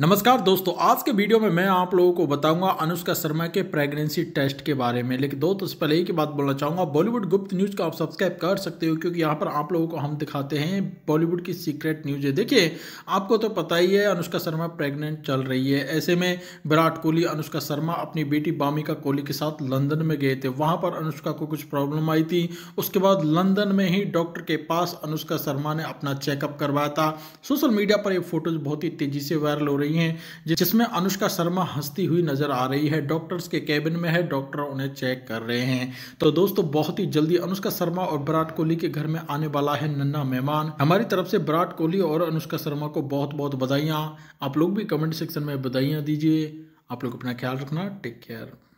नमस्कार दोस्तों आज के वीडियो में मैं आप लोगों को बताऊंगा अनुष्का शर्मा के प्रेगनेंसी टेस्ट के बारे में लेकिन दो तो पहले पहले की बात बोलना चाहूंगा बॉलीवुड गुप्त न्यूज को आप सब्सक्राइब कर सकते हो क्योंकि यहाँ पर आप लोगों को हम दिखाते हैं बॉलीवुड की सीक्रेट न्यूज है देखिए आपको तो पता ही है अनुष्का शर्मा प्रेगनेंट चल रही है ऐसे में विराट कोहली अनुष्का शर्मा अपनी बेटी बामिका कोहली के साथ लंदन में गए थे वहां पर अनुष्का को कुछ प्रॉब्लम आई थी उसके बाद लंदन में ही डॉक्टर के पास अनुष्का शर्मा ने अपना चेकअप करवाया था सोशल मीडिया पर यह फोटोज बहुत ही तेजी से वायरल हो रही हैं जिसमें अनुष्का शर्मा हंसती हुई नजर आ रही है डॉक्टर्स के कैबिन में है डॉक्टर उन्हें चेक कर रहे हैं तो दोस्तों बहुत ही जल्दी अनुष्का शर्मा और विराट कोहली के घर में आने वाला है नन्ना मेहमान हमारी तरफ से विराट कोहली और अनुष्का शर्मा को बहुत बहुत बधाइयाँ आप लोग भी कमेंट सेक्शन में बधाइयाँ दीजिए आप लोग अपना ख्याल रखना टेक केयर